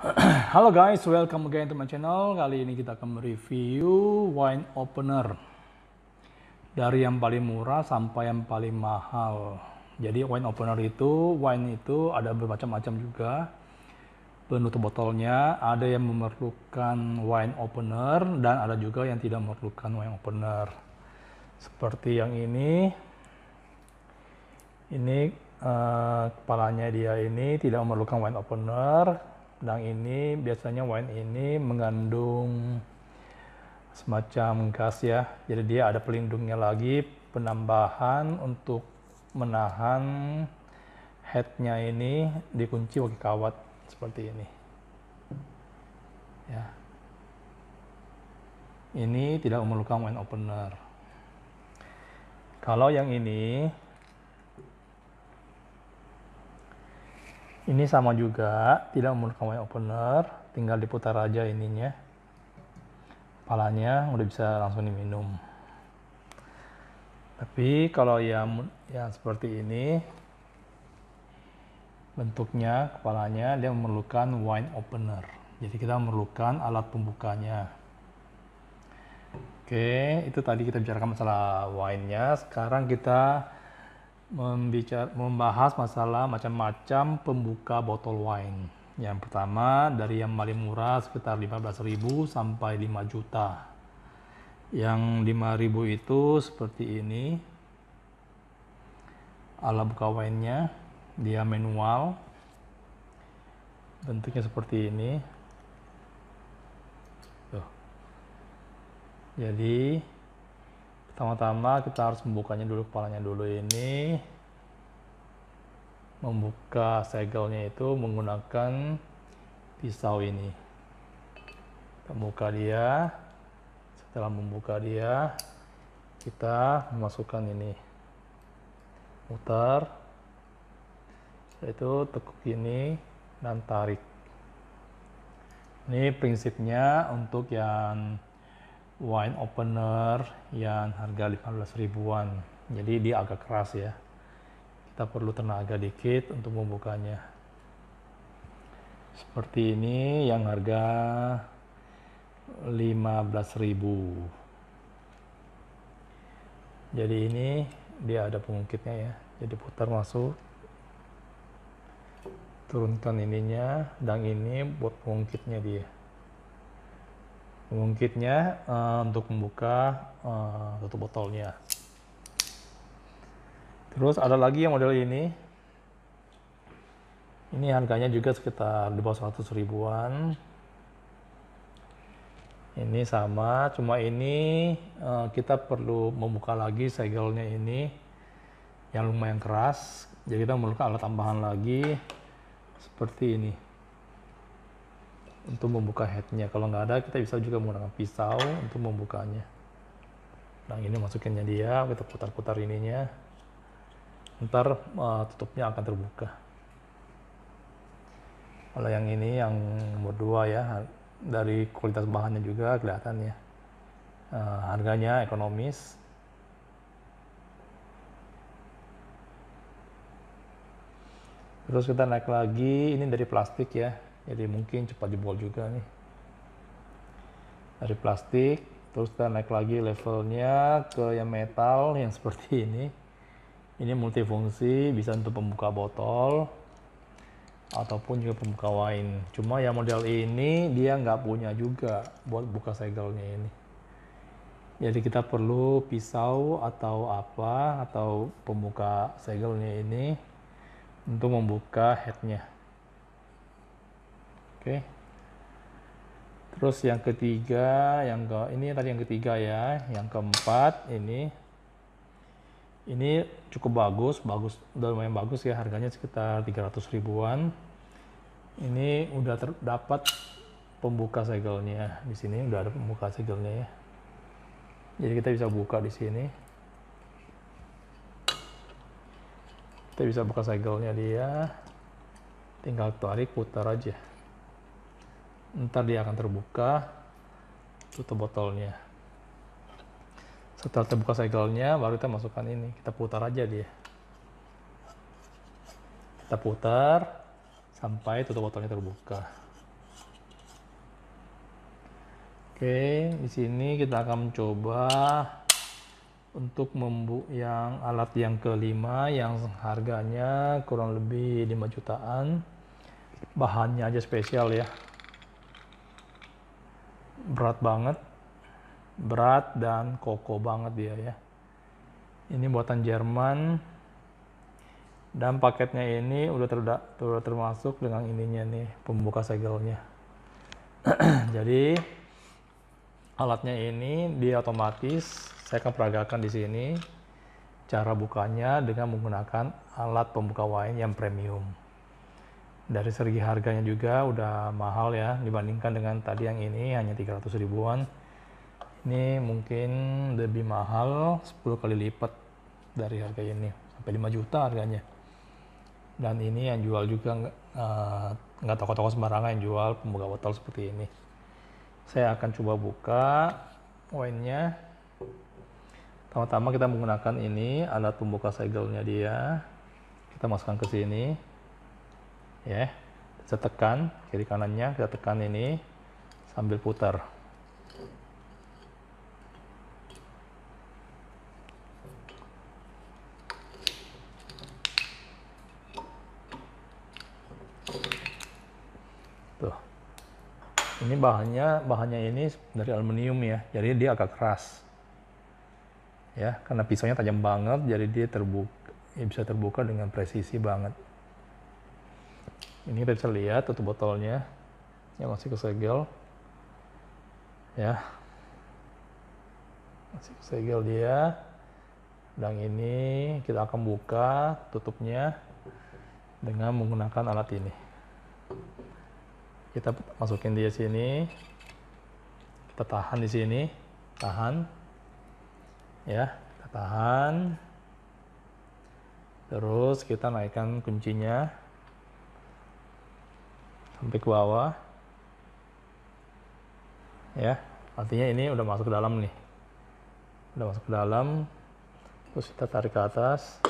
Halo guys, welcome again to my channel. Kali ini kita akan mereview wine opener dari yang paling murah sampai yang paling mahal. Jadi wine opener itu wine itu ada bermacam-macam juga penutup botolnya. Ada yang memerlukan wine opener dan ada juga yang tidak memerlukan wine opener. Seperti yang ini, ini uh, kepalanya dia ini tidak memerlukan wine opener Pedang ini biasanya wine ini mengandung semacam gas ya. Jadi dia ada pelindungnya lagi, penambahan untuk menahan headnya ini dikunci pakai kawat seperti ini. Ya. Ini tidak memerlukan wine opener. Kalau yang ini Ini sama juga, tidak memerlukan wire opener, tinggal diputar aja ininya. Palanya udah bisa langsung diminum. Tapi kalau yang yang seperti ini bentuknya kepalanya dia memerlukan wine opener. Jadi kita memerlukan alat pembukanya. Oke, itu tadi kita bicarakan masalah wine-nya. Sekarang kita membicara, membahas masalah macam-macam pembuka botol wine. Yang pertama dari yang paling murah sekitar 15.000 sampai 5 juta. Yang 5.000 itu seperti ini. Ala buka wine-nya, dia manual. Bentuknya seperti ini. Tuh. Jadi Pertama-tama kita harus membukanya dulu kepalanya dulu ini. Membuka segelnya itu menggunakan pisau ini. Kita buka dia. Setelah membuka dia, kita memasukkan ini. putar itu tekuk ini dan tarik. Ini prinsipnya untuk yang wine opener yang harga 15 ribuan jadi dia agak keras ya kita perlu tenaga dikit untuk membukanya seperti ini yang harga 15 ribu. jadi ini dia ada pengungkitnya ya jadi putar masuk turunkan ininya dan ini buat pengungkitnya dia mengungkitnya uh, eh, untuk membuka uh, eh, tutup botolnya. Terus ada lagi yang model ini. Ini harganya juga sekitar di bawah 100 ribuan. Ini sama, cuma ini uh, kita perlu membuka lagi segelnya ini yang lumayan keras. Jadi kita memerlukan alat tambahan lagi seperti ini untuk membuka headnya. Kalau nggak ada, kita bisa juga menggunakan pisau untuk membukanya. Nah, ini masukinnya dia, kita putar-putar ininya. Ntar uh, tutupnya akan terbuka. Kalau yang ini, yang nomor 2 ya, dari kualitas bahannya juga kelihatan ya. Uh, harganya ekonomis, Terus kita naik lagi, ini dari plastik ya jadi mungkin cepat jebol juga nih dari plastik terus kita naik lagi levelnya ke yang metal yang seperti ini ini multifungsi bisa untuk pembuka botol ataupun juga pembuka wine cuma yang model ini dia nggak punya juga buat buka segelnya ini jadi kita perlu pisau atau apa atau pembuka segelnya ini untuk membuka headnya Oke. Terus yang ketiga, yang ke, ini tadi yang ketiga ya, yang keempat ini ini cukup bagus, bagus udah lumayan bagus ya harganya sekitar 300 ribuan. Ini udah terdapat pembuka segelnya di sini udah ada pembuka segelnya ya. Jadi kita bisa buka di sini. Kita bisa buka segelnya dia. Tinggal tarik putar aja ntar dia akan terbuka tutup botolnya setelah terbuka segelnya baru kita masukkan ini kita putar aja dia kita putar sampai tutup botolnya terbuka oke di sini kita akan mencoba untuk membu yang alat yang kelima yang harganya kurang lebih 5 jutaan bahannya aja spesial ya berat banget, berat dan kokoh banget dia ya. Ini buatan Jerman dan paketnya ini udah, terda, termasuk dengan ininya nih pembuka segelnya. Jadi alatnya ini dia otomatis saya akan peragakan di sini cara bukanya dengan menggunakan alat pembuka wine yang premium. Dari segi harganya juga udah mahal ya dibandingkan dengan tadi yang ini hanya 300 ribuan. Ini mungkin lebih mahal 10 kali lipat dari harga ini sampai 5 juta harganya. Dan ini yang jual juga nggak uh, toko-toko sembarangan yang jual pembuka botol seperti ini. Saya akan coba buka wine-nya. Pertama-tama kita menggunakan ini alat pembuka segelnya dia. Kita masukkan ke sini ya kita tekan kiri kanannya kita tekan ini sambil putar tuh ini bahannya bahannya ini dari aluminium ya jadi dia agak keras ya karena pisaunya tajam banget jadi dia terbuka ya bisa terbuka dengan presisi banget ini kita bisa lihat tutup botolnya yang masih kesegel ya masih kesegel dia Dan ini kita akan buka tutupnya dengan menggunakan alat ini kita masukin dia sini kita tahan di sini tahan ya kita tahan terus kita naikkan kuncinya sampai ke bawah ya artinya ini udah masuk ke dalam nih udah masuk ke dalam terus kita tarik ke atas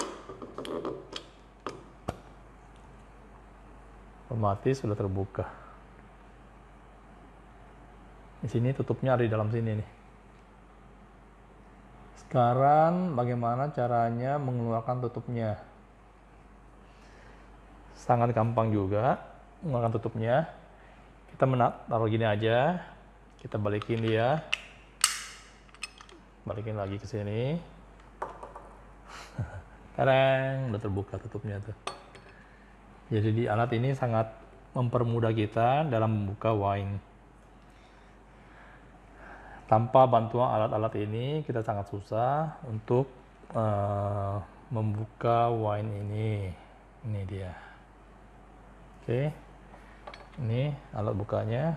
otomatis sudah terbuka di sini tutupnya ada di dalam sini nih sekarang bagaimana caranya mengeluarkan tutupnya sangat gampang juga menggunakan tutupnya kita menat taruh gini aja kita balikin dia balikin lagi ke sini tereng udah terbuka tutupnya tuh jadi di alat ini sangat mempermudah kita dalam membuka wine tanpa bantuan alat-alat ini kita sangat susah untuk uh, membuka wine ini ini dia oke okay ini alat bukanya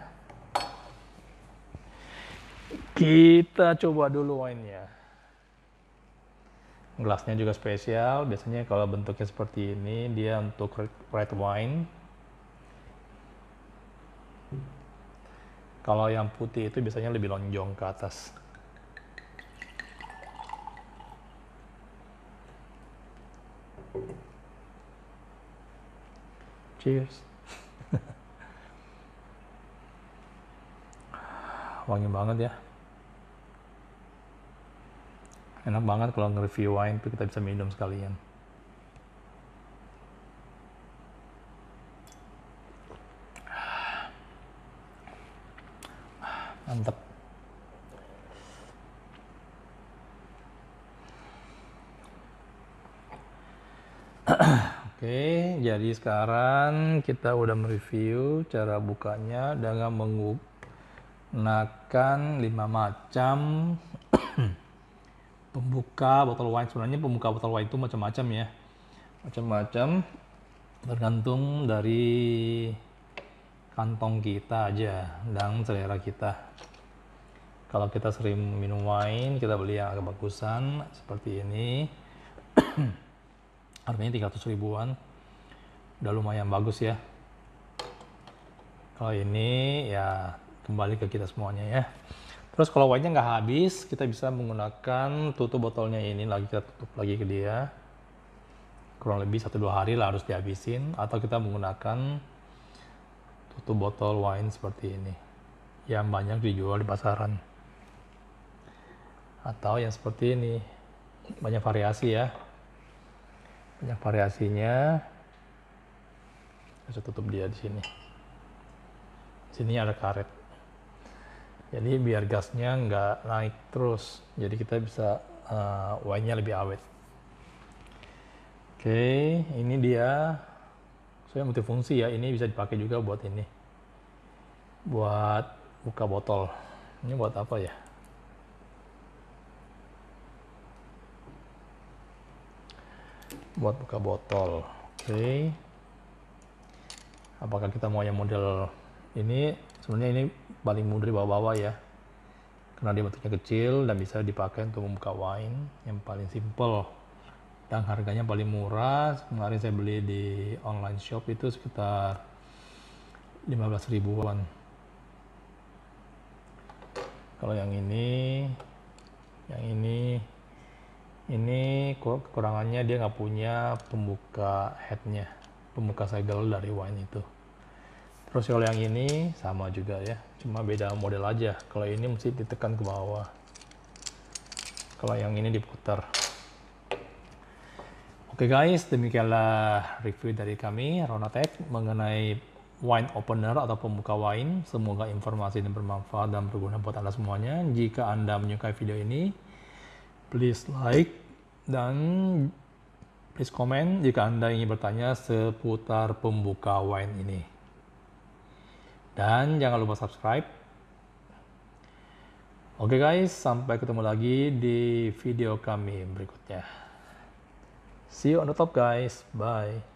kita coba dulu wainnya gelasnya juga spesial biasanya kalau bentuknya seperti ini dia untuk red wine kalau yang putih itu biasanya lebih lonjong ke atas cheers wangi banget ya enak banget kalau nge-review wine kita bisa minum sekalian mantap Oke, jadi sekarang kita udah mereview cara bukanya dengan mengup, menggunakan lima macam pembuka botol wine sebenarnya pembuka botol wine itu macam-macam ya macam-macam tergantung dari kantong kita aja dan selera kita kalau kita sering minum wine kita beli yang agak bagusan seperti ini harganya 300 ribuan udah lumayan bagus ya kalau ini ya kembali ke kita semuanya ya. Terus kalau wine-nya nggak habis, kita bisa menggunakan tutup botolnya ini lagi kita tutup lagi ke dia. Kurang lebih 1-2 hari lah harus dihabisin atau kita menggunakan tutup botol wine seperti ini yang banyak dijual di pasaran. Atau yang seperti ini. Banyak variasi ya. Banyak variasinya. Saya tutup dia di sini. Di sini ada karet. Jadi biar gasnya nggak naik terus, jadi kita bisa uh, wine-nya lebih awet. Oke, okay, ini dia. Soalnya multifungsi ya, ini bisa dipakai juga buat ini. Buat buka botol. Ini buat apa ya? Buat buka botol. Oke. Okay. Apakah kita mau yang model ini Sebenarnya ini paling mudah di bawah-bawah ya. Karena dia bentuknya kecil dan bisa dipakai untuk membuka wine yang paling simple. Dan harganya paling murah. Kemarin saya beli di online shop itu sekitar 15 ribuan. Kalau yang ini, yang ini, ini kekurangannya dia nggak punya pembuka headnya, pembuka segel dari wine itu. Kalau yang ini sama juga ya, cuma beda model aja. Kalau ini mesti ditekan ke bawah. Kalau yang ini diputar. Oke okay guys, demikianlah review dari kami Ronatek mengenai wine opener atau pembuka wine. Semoga informasi ini bermanfaat dan berguna buat Anda semuanya. Jika Anda menyukai video ini, please like dan please comment jika Anda ingin bertanya seputar pembuka wine ini. Dan jangan lupa subscribe. Oke guys, sampai ketemu lagi di video kami berikutnya. See you on the top guys. Bye.